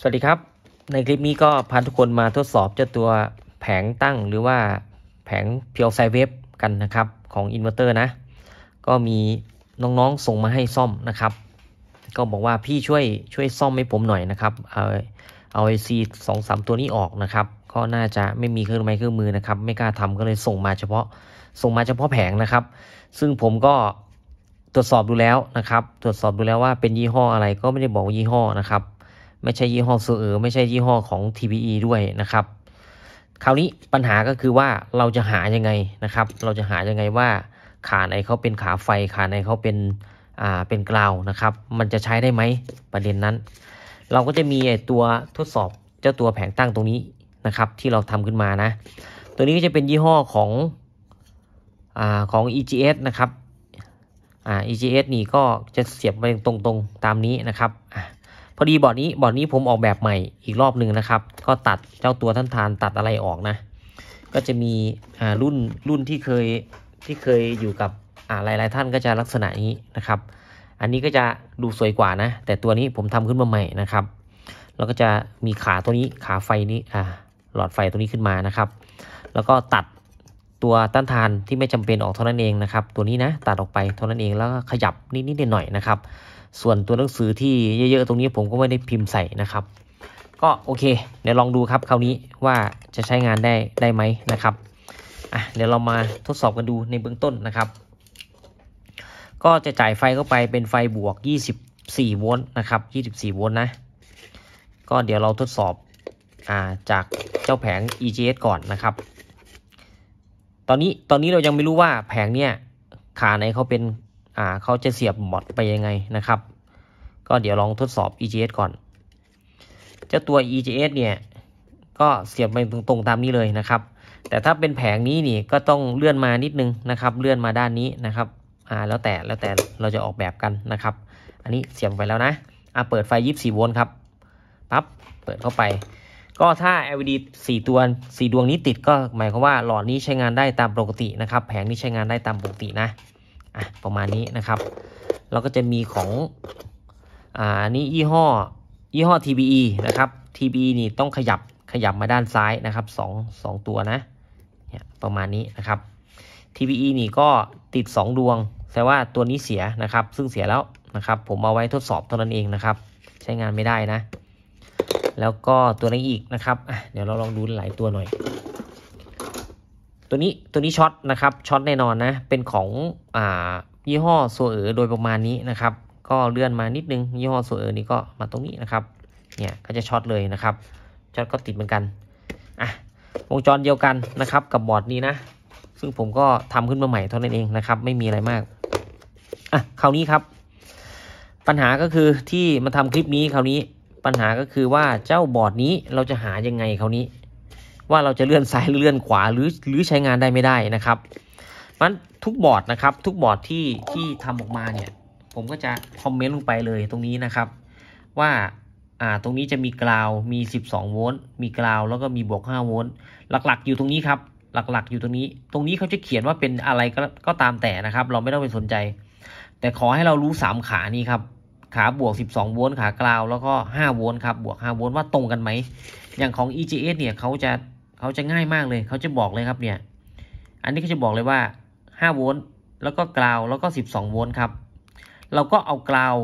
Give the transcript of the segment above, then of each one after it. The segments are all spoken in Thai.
สวัสดีครับ ในคลิปนี้ก็พาทุกคนมาทดสอบเจ้าตัวแผงตั้งหรือว่าแผงเพียวไซเวฟกันนะครับของอินเวอร์เตอร์นะก็มีน้องๆส่งมาให้ซ่อมนะครับ ก็บอกว่าพี่ช่วยช่วยซ่อมให้ผมหน่อยนะครับเอาเอาไอซีสองสามตัวนี้ออกนะครับ ก็น่าจะไม่มีเครื่องไม้เครื่องมือนะครับไม่กล้าทำก็เลยส่งมาเฉพาะ ส่งมาเฉพาะแผงนะครับ ซึ่งผมก็ตรวจสอบดูแล้วนะครับ ตรวจสอบดูแล้วว่าเป็นยี่ห้ออะไรก็ไม่ได้บอกยี่ห้อนะครับไม่ใช่ยี่ห้อซูเออไม่ใช่ยี่ห้อของ TPE ด้วยนะครับ คราวนี้ปัญหาก็คือว่าเราจะหายังไงนะครับ เราจะหายังไงว่าขาไหนเขาเป็นขาไฟขาไหนเขาเป็นอ่าเป็นกราวนะครับ มันจะใช้ได้ไหมประเด็นนั้น เราก็จะมีตัวทดสอบเจ้าตัวแผงตั้งตรงนี้นะครับที่เราทำขึ้นมานะ ตัวนี้ก็จะเป็นยี่ห้อของอ่าของ EGS นะครับอ่า EGS นี่ก็จะเสียบไปตรงๆตตามนี้นะครับพอดีบอร์ดนี้บอร์ดนี้ผมออกแบบใหม่อีกรอบหนึ่งนะครับ ก็ตัดเจ้าตัวท่านทานตัดอะไรออกนะ ก็จะมีอ่ารุ่นรุ่นที่เคยที่เคยอยู่กับ อ่าหลายๆท่านก็จะลักษณะนี้นะครับ อันนี้ก็จะดูสวยกว่านะ แต่ตัวนี้ผมทำขึ้นมาใหม่นะครับ แล้วก็จะมีขาตัวนี้ขาไฟนี้อ่า หลอดไฟตัวนี้ขึ้นมานะครับ แล้วก็ตัดตัวต้านทานที่ไม่จำเป็นออกเท่านั้นเองนะครับ ตัวนี้นะตัดออกไปเท่านั้นเองแล้วขยับนิดนิดหน่อยนะครับส่วนตัวหนังสือที่เยอะๆตรงนี้ผมก็ไม่ได้พิมพ์ใส่นะครับ ก็โอเค เดี๋ยวลองดูครับคราวนี้ว่าจะใช้งานได้ได้ไหมนะครับอ่ะเดี๋ยวเรามาทดสอบกันดูในเบื้องต้นนะครับ ก็จะจ่ายไฟเข้าไปเป็นไฟบวก 24โวลต์นะครับ24โวลต์นะก็เดี๋ยวเราทดสอบอ่าจากเจ้าแผง EGS ก่อนนะครับ ตอนนี้ตอนนี้เรายังไม่รู้ว่าแผงเนี้ยขาไหนเขาเป็นอ่าเขาจะเสียบบอร์ดไปยังไงนะครับ ก็เดี๋ยวลองทดสอบ EGS ก่อนเจ้าตัว EGS เนี่ยก็เสียบไปตรง ๆตามนี้เลยนะครับ แต่ถ้าเป็นแผงนี้นี่ก็ต้องเลื่อนมานิดนึงนะครับเลื่อนมาด้านนี้นะครับอ่าแล้วแต่แล้วแต่เราจะออกแบบกันนะครับ อันนี้เสียบไปแล้วนะ อ่าเปิดไฟ24โวลต์ครับ ปั๊บเปิดเข้าไป ก็ถ้า LED 4ตัว4ดวงนี้ติดก็หมายความว่าหลอดนี้ใช้งานได้ตามปกตินะครับ แผงนี้ใช้งานได้ตามปกตินะอ่ะประมาณนี้นะครับ เราก็จะมีของอ่านี่ยี่ห้อยี่ห้อ TBE นะครับ TBE นี่ต้องขยับขยับมาด้านซ้ายนะครับ2 2ตัวนะเนี่ยประมาณนี้นะครับ TBE นี่ก็ติด 2 ดวงแต่ว่าตัวนี้เสียนะครับ ซึ่งเสียแล้วนะครับ ผมเอาไว้ทดสอบเท่านั้นเองนะครับ ใช้งานไม่ได้นะ แล้วก็ตัวนี้อีกนะครับ เดี๋ยวเราลองดูหลายตัวหน่อยตัวนี้ตัวนี้ช็อตนะครับช็อตแน่นอนนะ เป็นของอ่ายี่ห้อโซเออโดยประมาณนี้นะครับ ก็เลื่อนมานิดนึงยี่ห้อโซเออนี้ก็มาตรงนี้นะครับ เนี่ยก็จะช็อตเลยนะครับช็อตก็ติดเหมือนกันอ่ะวงจรเดียวกันนะครับกับบอร์ดนี้นะซึ่งผมก็ทำขึ้นมาใหม่เท่านั้นเองนะครับ ไม่มีอะไรมากอ่ะคราวนี้ครับ ปัญหาก็คือที่มาทำคลิปนี้คราวนี้ ปัญหาก็คือว่าเจ้าบอร์ดนี้เราจะหายังไงคราวนี้ว่าเราจะเลื่อนซ้ายหรือเลื่อนขวาหรือหรือใช้งานได้ไม่ได้นะครับมันทุกบอร์ดนะครับ ทุกบอร์ดที่ที่ทำออกมาเนี่ย ผมก็จะคอมเมนต์ลงไปเลยตรงนี้นะครับ ว่าอ่าตรงนี้จะมีกราวมี12โวลต์มีกราว แล้วก็มีบวก5โวลต์หลักๆอยู่ตรงนี้ครับ หลักๆอยู่ตรงนี้ ตรงนี้เขาจะเขียนว่าเป็นอะไรก็ก็ตามแต่นะครับ เราไม่ต้องไปสนใจ แต่ขอให้เรารู้3ขานี้ครับขาบวก12โวลต์ขากราว แล้วก็5โวลต์ครับบวก5โวลต์ว่าตรงกันไหมอย่างของ EGS เนี่ยเขาจะเขาจะง่ายมากเลย เขาจะบอกเลยครับเนี่ย อันนี้ก็จะบอกเลยว่า 5 โวลต์ แล้วก็กราว แล้วก็ 12 โวลต์ครับ เราก็เอากราว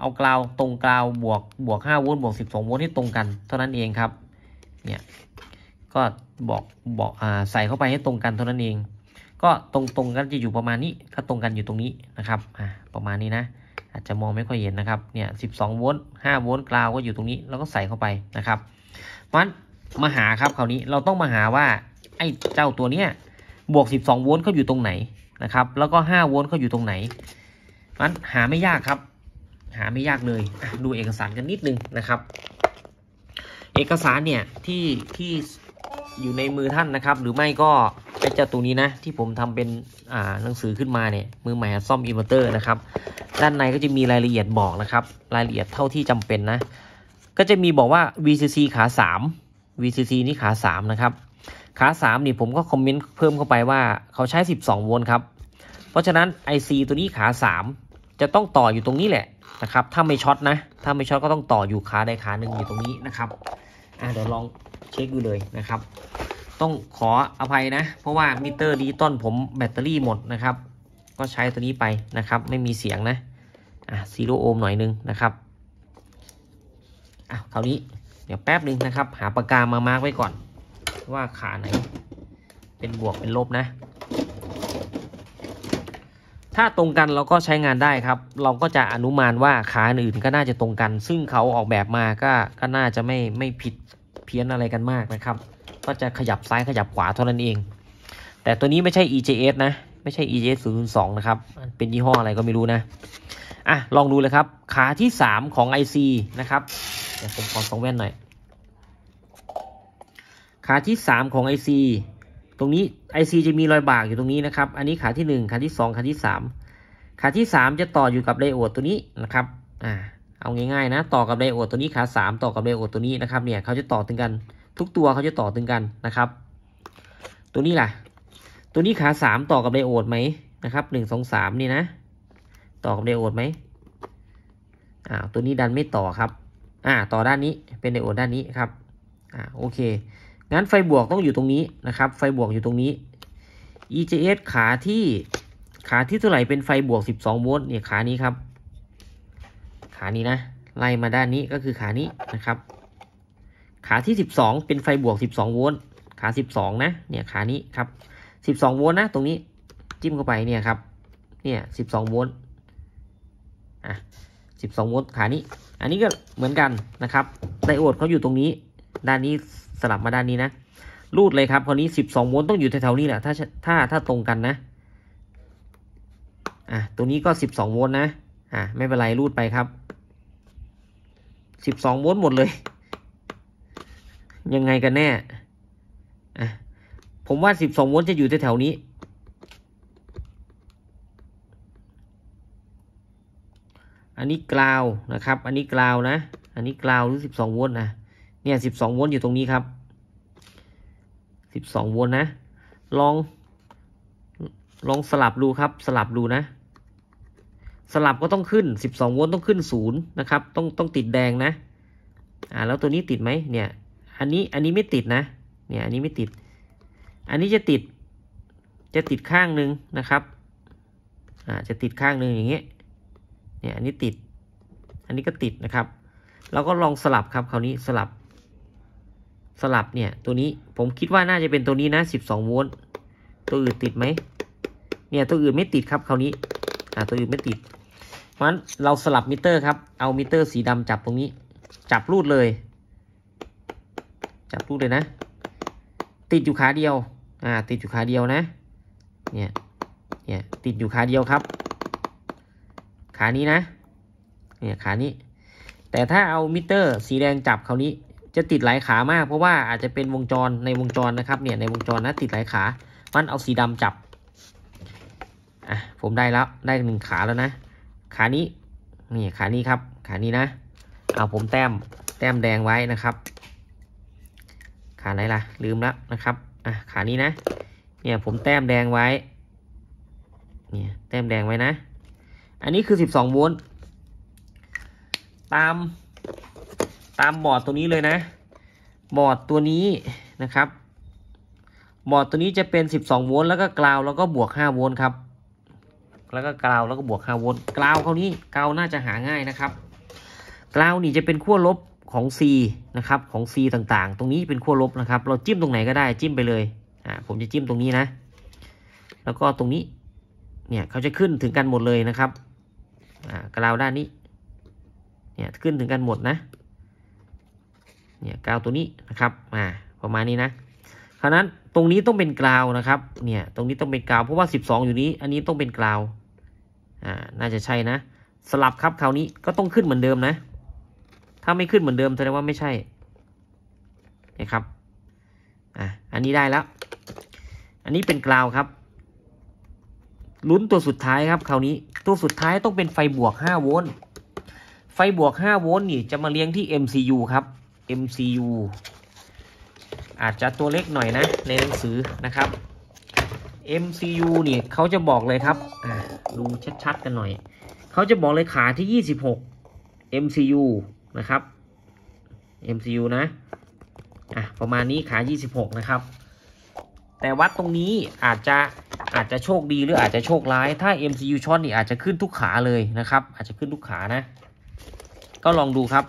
เอากราว ตรงกราว บวก บวก 5 โวลต์ บวก 12 โวลต์ที่ตรงกัน เท่านั้นเองครับ เนี่ย ก็บอก บอกอ่าใส่เข้าไปให้ตรงกันเท่านั้นเอง ก็ตรงตรงกันจะอยู่ประมาณนี้ ถ้าตรงกันอยู่ตรงนี้นะครับ อ่าประมาณนี้นะ อาจจะมองไม่ค่อยเห็นนะครับ เนี่ย 12 โวลต์ 5 โวลต์ กราวก็อยู่ตรงนี้ แล้วก็ใส่เข้าไปนะครับ เพราะฉะนั้นมาหาครับคราวนี้ เราต้องมาหาว่า ไอ้เจ้าตัวเนี้ยบวก12โวลต์เขาอยู่ตรงไหนนะครับ แล้วก็5โวลต์เขาอยู่ตรงไหนมันหาไม่ยากครับ หาไม่ยากเลย ดูเอกสารกันนิดนึงนะครับ เอกสารเนี่ยที่ที่อยู่ในมือท่านนะครับ หรือไม่ก็ ไอ้เจ้าตัวนี้นะ ที่ผมทำเป็นอ่าหนังสือขึ้นมาเนี่ยมือใหม่ซ่อมอินเวอร์เตอร์นะครับด้านในก็จะมีรายละเอียดบอกนะครับ รายละเอียดเท่าที่จำเป็นนะ ก็จะมีบอกว่า VCC ขา3 VCC นี่ขา 3 นะครับ ขา3นี่ผมก็คอมเมนต์เพิ่มเข้าไปว่าเขาใช้ 12โวลต์ครับเพราะฉะนั้น IC ตัวนี้ขา 3 จะต้องต่ออยู่ตรงนี้แหละนะครับ ถ้าไม่ช็อตนะ ถ้าไม่ช็อตก็ต้องต่ออยู่ขาใดขาหนึ่งอยู่ตรงนี้นะครับเดี๋ยวลองเช็คดูเลยนะครับ ต้องขออภัยนะ เพราะว่ามิเตอร์ดีต้นผมแบตเตอรี่หมดนะครับก็ใช้ตัวนี้ไปนะครับ ไม่มีเสียงนะอ่ะซีโรโอห์มหน่อยนึงนะครับอ่ะคราวนี้เดี๋ยวแป๊บหนึ่งนะครับ หาปากกามามาร์กไว้ก่อนว่าขาไหนเป็นบวกเป็นลบนะ ถ้าตรงกันเราก็ใช้งานได้ครับ เราก็จะอนุมานว่าขาอื่นก็น่าจะตรงกันซึ่งเขาออกแบบมาก็ก็น่าจะไม่ไม่ผิดเพี้ยนอะไรกันมากนะครับ ก็จะขยับซ้ายขยับขวาเท่านั้นเอง แต่ตัวนี้ไม่ใช่ EJS นะ ไม่ใช่ EJS 0 2นะครับเป็นยี่ห้ออะไรก็ไม่รู้นะ อ่ะลองดูเลยครับ ขาที่ 3 ของ IC นะครับเดี๋ยวผมขอสองแว่นหน่อย ขาที่สามของ IC ตรงนี้ IC จะมีรอยบากอยู่ตรงนี้นะครับอันนี้ขาที่หนึ่งขาที่สองขาที่สามขาที่สามจะต่ออยู่กับเลโอดตัวนี้นะครับอ่าเอาง่ายๆนะต่อกับเลโอดตัวนี้ขาสามต่อกับเลโอดตัวนี้นะครับเนี่ยเขาจะต่อถึงกัน ทุกตัวเขาจะต่อถึงกันนะครับ ตัวนี้ล่ะ ตัวนี้ขาสามต่อกับเลโอดไหมนะครับหนึ่งสองสามนี่นะ ต่อกับเลโอดไหมอ่าตัวนี้ดันไม่ต่อครับอ่าต่อด้านนี้เป็นไดโอดด้านนี้ครับอ่าโอเคงั้นไฟบวกต้องอยู่ตรงนี้นะครับ ไฟบวกอยู่ตรงนี้ EJS ขาที่ขาที่เท่าไหร่เป็นไฟบวก 12โวลต์เนี่ยขานี้ครับ ขานี้นะ ไล่มาด้านนี้ก็คือขานี้นะครับ ขาที่12 เป็นไฟบวก12โวลต์ขา 12 นะ เนี่ยขานี้ครับ 12โวลต์นะ ตรงนี้จิ้มเข้าไปเนี่ยครับเนี่ย12โวลต์อ่ะ12โวลต์ขานี้ อันนี้ก็เหมือนกัน นะครับ ไดโอดเขาอยู่ตรงนี้ ด้านนี้สลับมาด้านนี้นะรูดเลยครับคราวนี้ 12โวลต์ต้องอยู่แถวๆนี้แหละ ถ้าถ้าถ้าตรงกันนะ อ่ะ ตัวนี้ก็ 12โวลต์นะ อ่ะ ไม่เป็นไรรูดไปครับ 12โวลต์หมดเลย ยังไงกันแน่ อ่ะ ผมว่า 12โวลต์จะอยู่แถวๆนี้อันนี้กราวนะครับ อันนี้กราวนะ อันนี้กราวรู้สิบสองโวลต์นะเนี่ยสิบสองโวลต์อยู่ตรงนี้ครับสิบสองโวลต์นะ ลองลองสลับดูครับสลับดูนะ สลับก็ต้องขึ้นสิบสองโวลต์ต้องขึ้นศูนย์นะครับ ต้องต้องติดแดงนะ อ่าแล้วตัวนี้ติดไหม เนี่ยอันนี้อันนี้ไม่ติดนะ เนี่ยอันนี้ไม่ติด อันนี้จะติดจะติดข้างหนึ่งนะครับ อ่าจะติดข้างหนึ่งอย่างเงี้ยเนี่ยอันนี้ติด อันนี้ก็ติดนะครับเราก็ลองสลับครับ คราวนี้สลับ สลับเนี่ยตัวนี้ผมคิดว่าน่าจะเป็นตัวนี้นะ 12โวลต์ตัวอื่นติดไหม เนี่ยตัวอื่นไม่ติดครับคราวนี้อ่าตัวอื่นไม่ติด เพราะฉะนั้นเราสลับมิเตอร์ครับ เอามิเตอร์สีดำจับตรงนี้ จับรูดเลย จับรูดเลยนะ ติดอยู่ขาเดียวอ่าติดอยู่ขาเดียวนะ เนี่ย เนี่ยติดอยู่ขาเดียวครับขานี้นะ เนี่ยขานี้แต่ถ้าเอามิเตอร์ สีแดงจับเขานี้จะติดหลายขามากเพราะว่าอาจจะเป็นวงจรในวงจรนะครับเนี่ยในวงจรนะติดหลายขา มันเอาสีดำจับ อ่ะผมได้แล้วได้หนึ่งขาแล้วนะ ขานี้นี่ขานี้ครับขานี้นะเอาผมแต้มแต้มแดงไว้นะครับ ขาไหนล่ะลืมแล้วนะครับ อ่ะขานี้นะ เนี่ยผมแต้มแดงไว้ เนี่ยแต้มแดงไว้นะอันนี้คือ 12โวลต์ตามตามบอร์ดตัวนี้เลยนะ บอร์ดตัวนี้นะครับ บอร์ดตัวนี้จะเป็น 12โวลต์แล้วก็กราวแล้วก็บวก5โวลต์ครับ แล้วก็กราวแล้วก็บวก5โวลต์กราวเขานี้กราวน่าจะหาง่ายนะครับกราวนี่จะเป็นขั้วลบของ C นะครับของ C ต่างๆ ตรงนี้เป็นขั้วลบนะครับ เราจิ้มตรงไหนก็ได้จิ้มไปเลยอ่าผมจะจิ้มตรงนี้นะ แล้วก็ตรงนี้เนี่ยเขาจะขึ้นถึงกันหมดเลยนะครับกราวด้านนี้ เนี่ยขึ้นถึงกันหมดนะ เนี่ยกราวตัวนี้นะครับ อ่า ประมาณนี้นะ คราะนั้นตรงนี้ต้องเป็นกราวนะครับ เนี่ยตรงนี้ต้องเป็นกราว เพราะว่า 12 อยู่นี้ อันนี้ต้องเป็นกราว อ่า น่าจะใช่นะ สลับครับคราวนี้ก็ต้องขึ้นเหมือนเดิมนะ ถ้าไม่ขึ้นเหมือนเดิมแสดงว่าไม่ใช่นะครับ อ่าอันนี้ได้แล้ว อันนี้เป็นกราวครับลุ้นตัวสุดท้ายครับคราวนี้ตัวสุดท้ายต้องเป็นไฟบวก 5 โวลต์ไฟบวก 5 โวลต์นี่จะมาเลี้ยงที่ MCU ครับ MCU อาจจะตัวเล็กหน่อยนะในหนังสือนะครับ MCU เนี่ยเขาจะบอกเลยครับดูชัด ๆ กันหน่อยเขาจะบอกเลยขาที่ 26 MCU นะครับ MCU นะอ่ะประมาณนี้ขา 26 นะครับแต่วัดตรงนี้อาจจะอาจจะโชคดีหรืออาจจะโชคร้าย ถ้า MCU ช็อตนี่อาจจะขึ้นทุกขาเลยนะครับ อาจจะขึ้นทุกขานะ ก็ลองดูครับ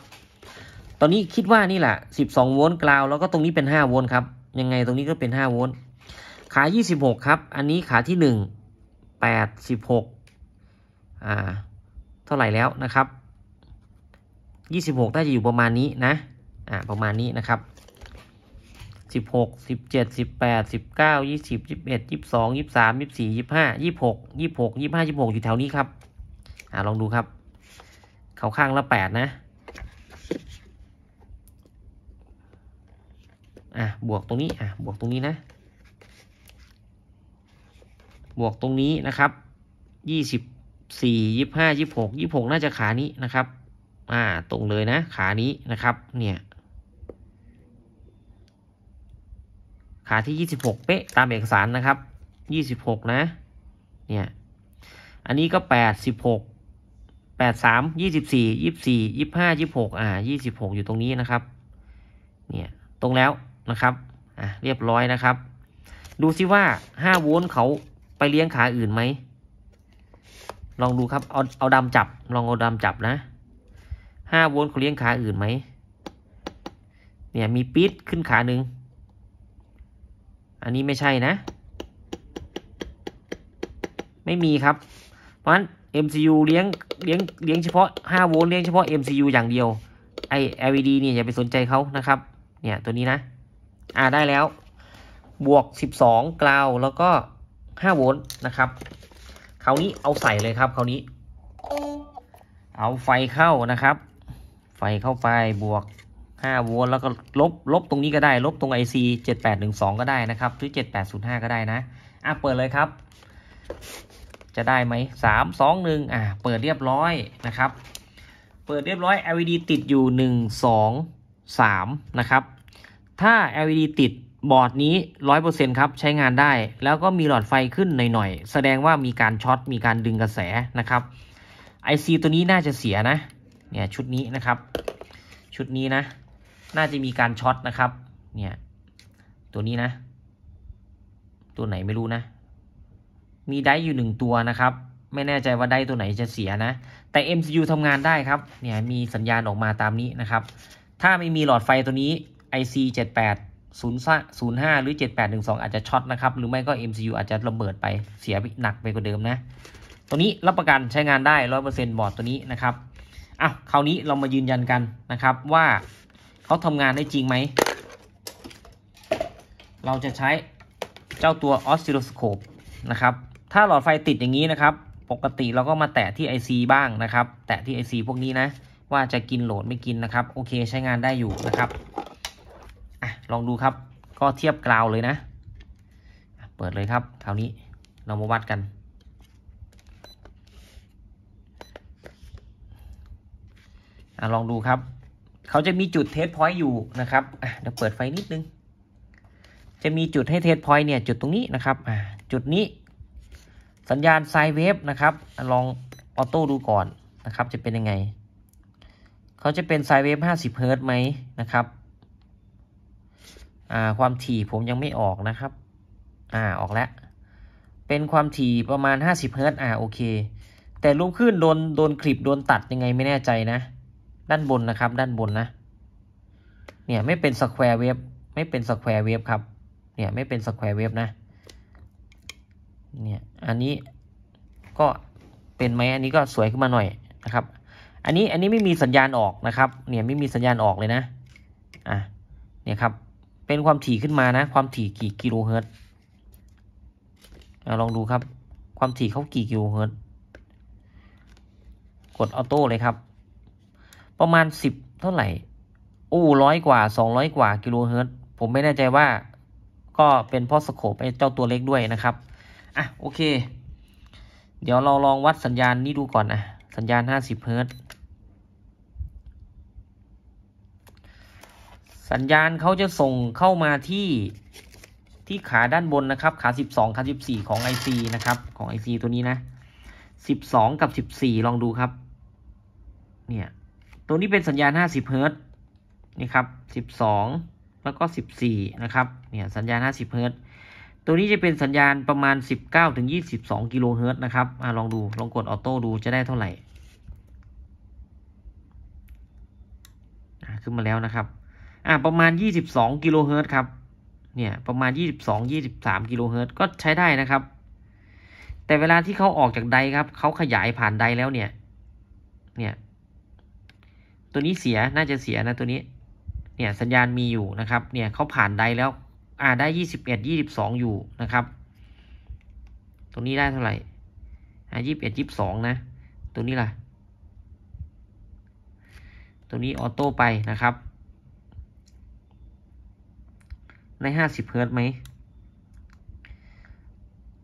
ตอนนี้คิดว่านี่แหละ 12 โวลต์กราวแล้วก็ตรงนี้เป็น 5 โวลต์ครับ ยังไงตรงนี้ก็เป็น 5 โวลต์ ขา 26 ครับ อันนี้ขาที่ 1 8 16อ่า เท่าไหร่แล้วนะครับ 26 น่าจะอยู่ประมาณนี้นะ อ่าประมาณนี้นะครับสิบหกสิบเจ็ด สิบแปดสิบเก้า ยี่สิบยี่สิบเอ็ดยี่สิบสอง ยี่สิบสามยี่สิบสี่ยี่สิบห้า ยี่สิบหก ยี่สิบหก ยี่สิบห้ายี่สิบหกอยู่แถวนี้ครับ อ่าลองดูครับ เขาข้างละแปดนะ อ่ะบวกตรงนี้ อ่ะบวกตรงนี้นะ บวกตรงนี้นะครับ ยี่สิบสี่ยี่สิบห้า ยี่สิบหก ยี่สิบหก น่าจะขานี้นะครับ อ่า ตรงเลยนะ ขานี้นะครับเนี่ยขาที่26เป๊ะตามเอกสารนะครับ26นะเนี่ยอันนี้ก็8 16 8 3 24 24 25 26อ่า26 อยู่ตรงนี้นะครับเนี่ยตรงแล้วนะครับอ่ะเรียบร้อยนะครับ ดูซิว่า5โวลต์เขาไปเลี้ยงขาอื่นไหมลองดูครับเอาเอาดำจับลองเอาดำจับนะ5โวลต์เขาเลี้ยงขาอื่นไหมเนี่ยมีปิดขึ้นขาหนึ่งอันนี้ไม่ใช่นะ ไม่มีครับ เพราะฉะนั้น MCU เลี้ยง เลี้ยง เลี้ยงเฉพาะ 5 โวลต์ เลี้ยงเฉพาะ MCU อย่างเดียว ไอ LED เนี่ยอย่าไปสนใจเขานะครับ เนี่ยตัวนี้นะ อ่าได้แล้ว บวก 12กราว แล้วก็ 5 โวลต์ นะครับคราวนี้เอาใส่เลยครับคราวนี้ เอาไฟเข้านะครับ ไฟเข้าไปบวก5โวลต์แล้วก็ลบ ลบตรงนี้ก็ได้ ลบตรง IC 7812 ก็ได้นะครับหรือ7805 ก็ได้นะ อ่ะเปิดเลยครับ จะได้ไหมสามสองหนึ่งอ่ะเปิดเรียบร้อยนะครับ เปิดเรียบร้อย LED ติดอยู่ 1 2 3 นะครับ ถ้า LED ติดบอร์ดนี้ 100%ครับใช้งานได้ แล้วก็มีหลอดไฟขึ้นหน่อยๆ แสดงว่ามีการช็อต มีการดึงกระแสนะครับ IC ตัวนี้น่าจะเสียนะ เนี่ยชุดนี้นะครับ ชุดนี้นะน่าจะมีการช็อตนะครับ เนี่ย ตัวนี้นะ ตัวไหนไม่รู้นะ มีได้อยู่หนึ่งตัวนะครับ ไม่แน่ใจว่าได้ตัวไหนจะเสียนะ แต่ MCU ทำงานได้ครับ เนี่ยมีสัญญาณออกมาตามนี้นะครับ ถ้าไม่มีหลอดไฟตัวนี้ IC 78 05หรือ 7812อาจจะช็อตนะครับ หรือไม่ก็ MCU อาจจะระเบิดไปเสียหนักไปกว่าเดิมนะ ตัวนี้รับประกันใช้งานได้100%บอร์ดตัวนี้นะครับอ้าวคราวนี้เรามายืนยันกันนะครับว่าเขาทำงานได้จริงไหม เราจะใช้เจ้าตัวออสซิลโลสโคปนะครับ ถ้าหลอดไฟติดอย่างนี้นะครับ ปกติเราก็มาแตะที่ IC บ้างนะครับ แตะที่ IC พวกนี้นะ ว่าจะกินโหลดไม่กินนะครับ โอเคใช้งานได้อยู่นะครับอลองดูครับ ก็เทียบกราวเลยนะ เปิดเลยครับคราวนี้ เรามาวัดกันอลองดูครับเขาจะมีจุดเทสพอยต์อยู่นะครับ เดี๋ยวเปิดไฟนิดนึง จะมีจุดให้เทสพอยต์เนี่ย จุดตรงนี้นะครับ จุดนี้ สัญญาณไซเวฟนะครับ ลองออโต้ดูก่อนนะครับ จะเป็นยังไง เขาจะเป็นไซเวฟ50เฮิร์ตไหมนะครับ ความถี่ผมยังไม่ออกนะครับ อ่าออกแล้ว เป็นความถี่ประมาณ50เฮิร์ตอ่า โอเค แต่รูปขึ้นโดนโดนคลิปโดนตัดยังไงไม่แน่ใจนะด้านบนนะครับ ด้านบนนะเนี่ยไม่เป็นสแควร์เวฟไม่เป็นสแควร์เวฟครับเนี่ยไม่เป็นสแควร์เวฟนะเนี่ยอันนี้ก็เป็นไหมอันนี้ก็สวยขึ้นมาหน่อยนะครับ อันนี้อันนี้ไม่มีสัญญาณออกนะครับเนี่ยไม่มีสัญญาณออกเลยนะอ่ะเนี่ยครับเป็นความถี่ขึ้นมานะความถี่กี่กิโลเฮิรตซ์ลองดูครับความถี่เขากี่กิโลเฮิรตซ์กดออโต้เลยครับประมาณสิบเท่าไหร่ อู้ร้อยกว่าสองร้อยกว่า กิโลเฮิรตซ์ ผมไม่แน่ใจว่าก็เป็นเพราะสโคปไอ้เจ้าตัวเล็กด้วยนะครับ อ่ะโอเค เดี๋ยวเราลองวัดสัญญาณนี้ดูก่อนนะสัญญาณห้าสิบเฮิรตซ์ สัญญาณเขาจะส่งเข้ามาที่ที่ขาด้านบนนะครับ ขาสสิบองขาสสิบี่ของไอซีนะครับ ของไอซีตัวนี้นะสสิบองกับสสิบี่ลองดูครับ เนี่ยรงนี้เป็นสัญญาณ 50 เฮิรต์นี่ครับ 12 แล้วก็ 14 นะครับ เนี่ย สัญญาณ 50 เฮิรต์ตัวนี้จะเป็นสัญญาณประมาณ 19ถึง22 กิโลเฮิรต์นะครับอลองดู ลองกดออโต้ดูจะได้เท่าไหร่ ขึ้นมาแล้วนะครับ อ่าประมาณ 22 กิโลเฮิรต์ครับ เนี่ย ประมาณ 22 23 กิโลเฮิรต์ก็ใช้ได้นะครับ แต่เวลาที่เขาออกจากไดครับ เขาขยายผ่านไดแล้วเนี่ย เนี่ยตัวนี้เสีย น่าจะเสียนะ ตัวนี้ เนี่ย สัญญาณมีอยู่นะครับ เนี่ยเขาผ่านได้แล้วอ่าได้ยี่สิบเอ็ดยี่สิบสองอยู่นะครับ ตัวนี้ได้เท่าไหร่อ่ายี่สิบเอ็ดยี่สิบสองนะ ตัวนี้ล่ะ ตัวนี้ออโต้ไปนะครับ ได้ห้าสิบเฮิร์ตไหม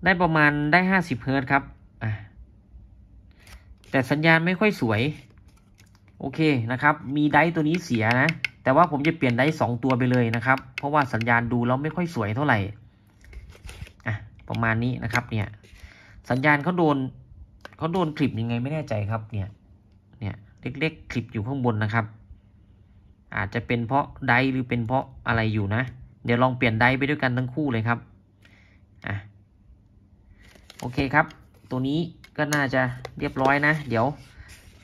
ได้ประมาณได้ห้าสิบเฮิร์ตครับแต่สัญญาณไม่ค่อยสวยโอเคนะครับ มีไดตัวนี้เสียนะ แต่ว่าผมจะเปลี่ยนไดสองตัวไปเลยนะครับ เพราะว่าสัญญาณดูแล้วไม่ค่อยสวยเท่าไหร่อ่ะประมาณนี้นะครับ เนี่ย สัญญาณเขาโดนเขาโดนคลิปยังไงไม่แน่ใจครับ เนี่ย เนี่ยเล็กๆคลิปอยู่ข้างบนนะครับ อาจจะเป็นเพราะไดหรือเป็นเพราะอะไรอยู่นะ เดี๋ยวลองเปลี่ยนไดไปด้วยกันทั้งคู่เลยครับ อ่ะ โอเคครับ ตัวนี้ก็น่าจะเรียบร้อยนะ เดี๋ยว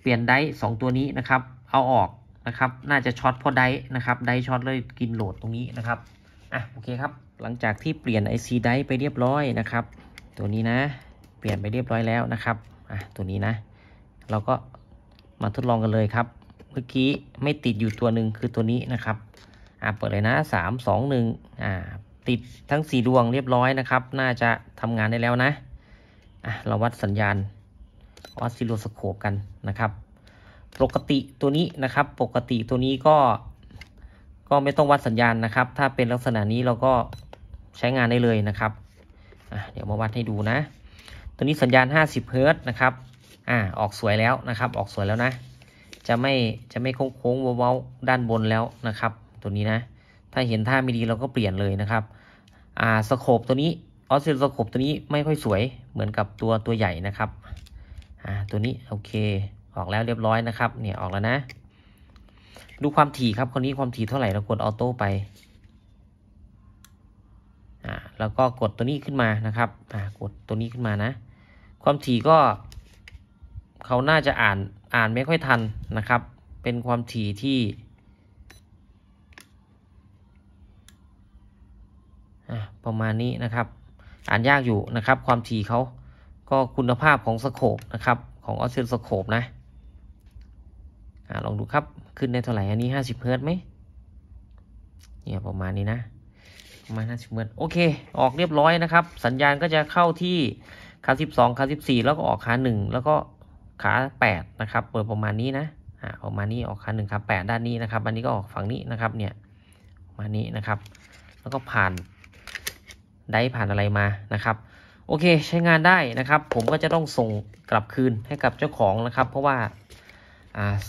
เปลี่ยนได้สองตัวนี้นะครับ เอาออกนะครับ น่าจะช็อตพอได้นะครับ ได้ช็อตเลยกินโหลดตรงนี้นะครับ อ่ะโอเคครับ หลังจากที่เปลี่ยน IC ได้ไปเรียบร้อยนะครับ ตัวนี้นะ เปลี่ยนไปเรียบร้อยแล้วนะครับ อ่ะตัวนี้นะ เราก็มาทดลองกันเลยครับ เมื่อกี้ไม่ติดอยู่ตัวหนึ่งคือตัวนี้นะครับ อ่ะเปิดเลยนะสามสองหนึ่งอ่าติดทั้งสี่ดวงเรียบร้อยนะครับ น่าจะทำงานได้แล้วนะ อ่ะเราวัดสัญญาณวัดซิโลสโคปกันนะครับ ปกติตัวนี้นะครับ ปกติตัวนี้ก็ ก็ไม่ต้องวัดสัญญาณนะครับ ถ้าเป็นลักษณะนี้เราก็ใช้งานได้เลยนะครับ เดี๋ยวมาวัดให้ดูนะ ตัวนี้สัญญาณ50เฮิร์ตนะครับ อ่า ออกสวยแล้วนะครับ ออกสวยแล้วนะ จะไม่ จะไม่โค้งโค้งเว้าด้านบนแล้วนะครับ ตัวนี้นะ ถ้าเห็นท่าไม่ดีเราก็เปลี่ยนเลยนะครับ อ่า สโคปตัวนี้ ออสซิลสโคปตัวนี้ไม่ค่อยสวย เหมือนกับตัว ตัวใหญ่นะครับอ่าตัวนี้โอเคออกแล้วเรียบร้อยนะครับเนี่ยออกแล้วนะดูความถี่ครับคนนี้ความถี่เท่าไหร่เรากดออโต้ไปอ่าแล้วก็กดตัวนี้ขึ้นมานะครับอ่ากดตัวนี้ขึ้นมานะ ความถี่ก็เขาน่าจะอ่านอ่านไม่ค่อยทันนะครับ เป็นความถี่ที่อ่าประมาณนี้นะครับ อ่านยากอยู่นะครับ ความถี่เขาก็คุณภาพของสโคปนะครับ ของออสซิลสโคปนะอลองดูครับขึ้นได้เท่าไหร่อันนี้50เฮิร์ตไหมเนี่ยประมาณนี้นะ ประมาณ50เฮิร์ตโอเคออกเรียบร้อยนะครับ สัญญาณก็จะเข้าที่ขา 12 ขา 14 แล้วก็ออกขา1 แล้วก็ขา8นะครับเปิดประมาณนี้นะอ่าอกมานี้ออกขา1ขา8ด้านนี้นะครับอันนี้ก็ออกฝั่งนี้นะครับเนี่ยมานี้นะครับ แล้วก็ผ่านได้ผ่านอะไรมานะครับโอเคใช้งานได้นะครับ ผมก็จะต้องส่งกลับคืนให้กับเจ้าของนะครับ เพราะว่า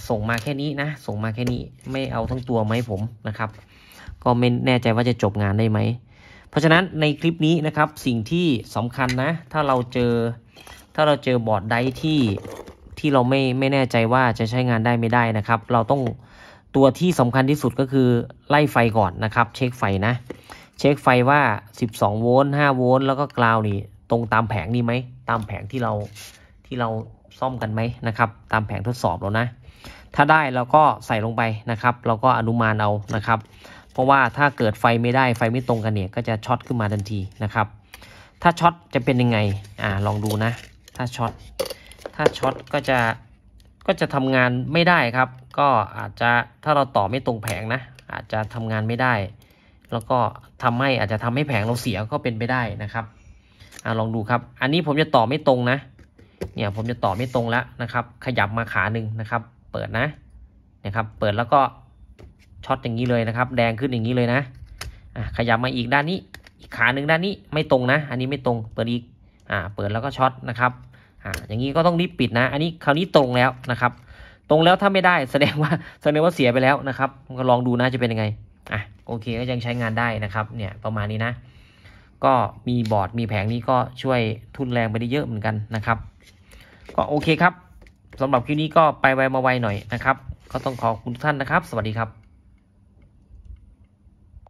ส่งมาแค่นี้นะ ส่งมาแค่นี้ ไม่เอาทั้งตัวไหมผมนะครับก็ไม่แน่ใจว่าจะจบงานได้ไหม เพราะฉะนั้นในคลิปนี้นะครับ สิ่งที่สำคัญนะ ถ้าเราเจอถ้าเราเจอบอร์ดไดที่ที่เราไม่ไม่แน่ใจว่าจะใช้งานได้ไม่ได้นะครับ เราต้องตัวที่สำคัญที่สุดก็คือไล่ไฟก่อนนะครับ เช็คไฟนะเช็คไฟว่า12โวลต์5โวลต์แล้วก็กราวนี่ตรงตามแผงนี้ไหมตามแผงที่เราที่เราซ่อมกันไหมนะครับ ตามแผงทดสอบแล้วนะ ถ้าได้เราก็ใส่ลงไปนะครับ เราก็อนุมานเอานะครับ เพราะว่าถ้าเกิดไฟไม่ได้ ไฟไม่ตรงกันเนี่ยก็จะช็อตขึ้นมาทันทีนะครับถ้าช็อตจะเป็นยังไงอ่าลองดูนะ ถ้าช็อตถ้าช็อตก็จะก็จะทำงานไม่ได้ครับ ก็อาจจะถ้าเราต่อไม่ตรงแผงนะ อาจจะทำงานไม่ได้ แล้วก็ทำให้อาจจะทำให้แผงเราเสียก็เป็นไปได้นะครับอ่าลองดูครับ อันนี้ผมจะต่อไม่ตรงนะ เนี่ยผมจะต่อไม่ตรงแล้วนะครับ ขยับมาขาหนึ่งนะครับ เปิดนะนะครับ เปิดแล้วก็ช็อตอย่างนี้เลยนะครับ แดงขึ้นอย่างนี้เลยนะ อ่ะขยับมาอีกด้านนี้ อีกขาหนึ่งด้านนี้ไม่ตรงนะ อันนี้ไม่ตรง เปิดอีกอ่าเปิดแล้วก็ช็อตนะครับ อ่าอย่างนี้ก็ต้องรีบปิดนะ อันนี้คราวนี้ตรงแล้วนะครับ ตรงแล้วถ้าไม่ได้ แสดงว่าแสดงว่าเสียไปแล้วนะครับก็ลองดูนะจะเป็นยังไง อ่ะโอเคก็ยังใช้งานได้นะครับ เนี่ยประมาณนี้นะก็มีบอร์ดมีแผงนี้ก็ช่วยทุนแรงไปได้เยอะเหมือนกันนะครับ ก็โอเคครับสำหรับคลิปนี้ก็ไปไวมาไวหน่อยนะครับ ก็ต้องขอบคุณทุกท่านนะครับ สวัสดีครับ